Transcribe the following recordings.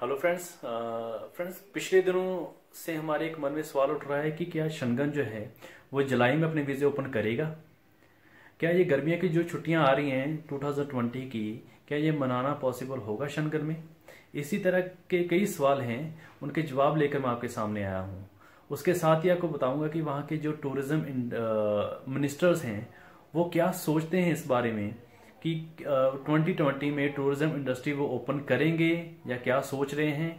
hello friends friends पिछले दिनों से हमारे एक मन में सवाल उठ रहा है कि क्या शनगन जो है वो जुलाई में अपने वीज़े ओपन करेगा क्या ये गर्मियों की जो छुट्टियां आ रही हैं 2020 की क्या ये मनाना पॉसिबल होगा शनगन में इसी तरह के कई सवाल हैं उनके जवाब लेकर मैं आपके सामने आया हूँ उसके साथ ही आपको बताऊँगा कि वहाँ के जो टूरिज़म मिनिस्टर्स uh, हैं वो क्या सोचते हैं इस बारे में कि ट्वेंटी ट्वेंटी में टूरिज्म इंडस्ट्री वो ओपन करेंगे या क्या सोच रहे हैं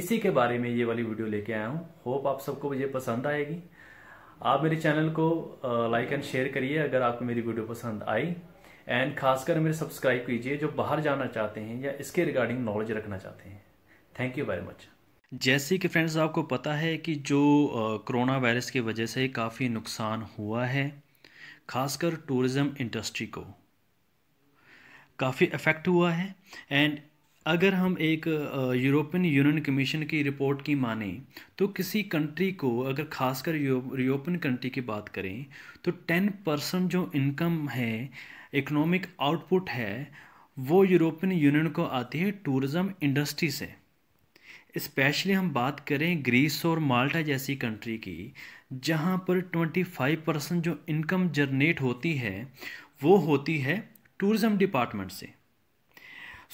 इसी के बारे में ये वाली वीडियो लेके आया हूँ होप आप सबको ये पसंद आएगी आप मेरे चैनल को लाइक एंड शेयर करिए अगर आपको मेरी वीडियो पसंद आई एंड खासकर मेरे सब्सक्राइब कीजिए जो बाहर जाना चाहते हैं या इसके रिगार्डिंग नॉलेज रखना चाहते हैं थैंक यू वेरी मच जैसे कि फ्रेंड्स आपको पता है कि जो कोरोना वायरस की वजह से काफ़ी नुकसान हुआ है खासकर टूरिज़म इंडस्ट्री को काफ़ी इफ़ेक्ट हुआ है एंड अगर हम एक यूरोपियन यूनियन कमीशन की रिपोर्ट की माने तो किसी कंट्री को अगर खासकर यूरोपियन कंट्री की बात करें तो टेन परसेंट जो इनकम है इकोनॉमिक आउटपुट है वो यूरोपियन यूनियन को आती है टूरिज़म इंडस्ट्री से इस्पेशली हम बात करें ग्रीस और माल्टा जैसी कंट्री की जहाँ पर 25 परसेंट जो इनकम जनरेट होती है वो होती है टूरिज्म डिपार्टमेंट से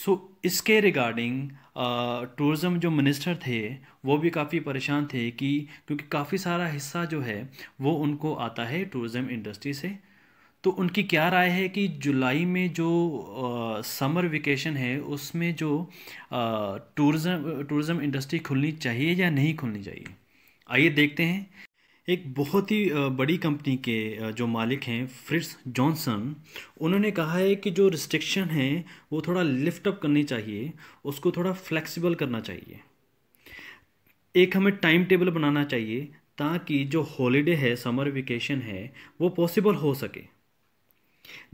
सो so, इसके रिगार्डिंग uh, टूरिज़म जो मिनिस्टर थे वो भी काफ़ी परेशान थे कि क्योंकि काफ़ी सारा हिस्सा जो है वो उनको आता है टूरिज़म इंडस्ट्री से तो उनकी क्या राय है कि जुलाई में जो आ, समर वेकेशन है उसमें जो टूरिज़म uh, टूरिज्म इंडस्ट्री खुलनी चाहिए या नहीं खुलनी चाहिए आइए देखते हैं एक बहुत ही बड़ी कंपनी के जो मालिक हैं फ्रिट्स जॉनसन उन्होंने कहा है कि जो रिस्ट्रिक्शन हैं वो थोड़ा लिफ्ट अप करनी चाहिए उसको थोड़ा फ्लेक्सिबल करना चाहिए एक हमें टाइम टेबल बनाना चाहिए ताकि जो हॉलीडे है समर वेकेशन है वो पॉसिबल हो सके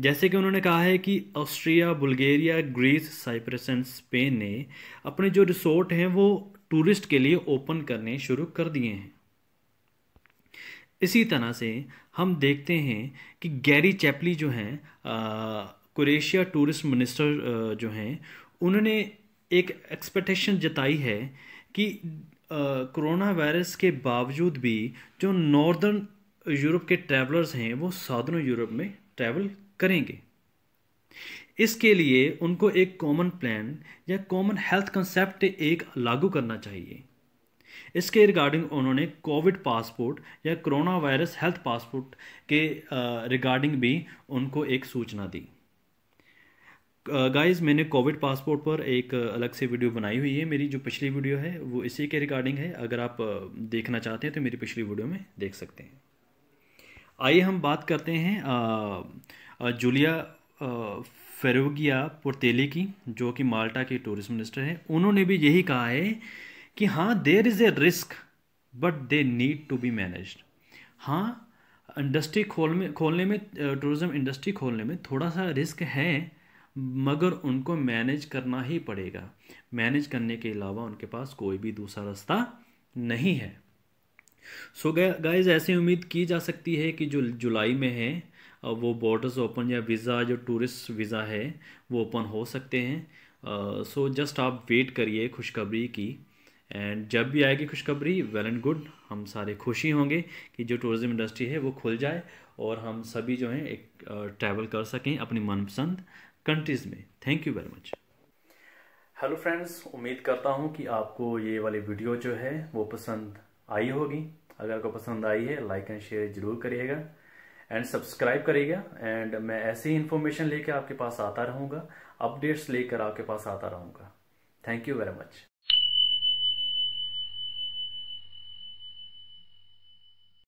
जैसे कि उन्होंने कहा है कि Austria Bulgaria Greece Cyprus and Spain ने अपने जो रिसोर्ट हैं वो टूरिस्ट के लिए ओपन करने शुरू कर दिए हैं इसी तरह से हम देखते हैं कि गैरी चैपली जो हैं कुरेशिया टूरिस्ट मिनिस्टर जो हैं उन्होंने एक एक्सपेक्टेशन जताई है कि कोरोना वायरस के बावजूद भी जो नॉर्दर्न यूरोप के ट्रैवलर्स हैं वो साउदर्न यूरोप में ट्रैवल करेंगे इसके लिए उनको एक कॉमन प्लान या कॉमन हेल्थ कंसेप्ट एक लागू करना चाहिए इसके रिगार्डिंग उन्होंने कोविड पासपोर्ट या कोरोना वायरस हेल्थ पासपोर्ट के रिगार्डिंग uh, भी उनको एक सूचना दी गाइस uh, मैंने कोविड पासपोर्ट पर एक uh, अलग से वीडियो बनाई हुई है मेरी जो पिछली वीडियो है वो इसी के रिगार्डिंग है अगर आप देखना चाहते हैं तो मेरी पिछली वीडियो में देख सकते हैं आइए हम बात करते हैं जूलिया फेरोगिया पुरतेली की जो कि माल्टा के टूरिस्ट मिनिस्टर हैं उन्होंने भी यही कहा है कि हाँ there is a risk but they need to be manage हाँ इंडस्ट्री खोल में खोलने में टूरिज़्म इंडस्ट्री खोलने में थोड़ा सा रिस्क है मगर उनको मैनेज करना ही पड़ेगा मैनेज करने के अलावा उनके पास कोई भी दूसरा रास्ता नहीं है सो so गाइज ऐसी उम्मीद की जा सकती है कि जो जुलाई में है वो बॉर्डर्स ओपन या वीज़ा जो टूरिस्ट वीज़ा है वो ओपन हो सकते हैं सो जस्ट आप वेट करिए खुशखबरी की एंड जब भी आएगी खुशखबरी वेल एंड गुड हम सारे खुशी होंगे कि जो टूरिज़म इंडस्ट्री है वो खुल जाए और हम सभी जो हैं एक ट्रैवल कर सकें अपनी मनपसंद कंट्रीज़ में thank you very much hello friends उम्मीद करता हूँ कि आपको ये वाली वीडियो जो है वो पसंद आई होगी अगर आपको पसंद आई है लाइक एंड शेयर जरूर करिएगा एंड सब्सक्राइब करिएगा एंड मैं ऐसे ही इन्फॉर्मेशन लेकर आपके पास आता रहूँगा अपडेट्स लेकर आपके पास आता रहूँगा थैंक यू वेरी मच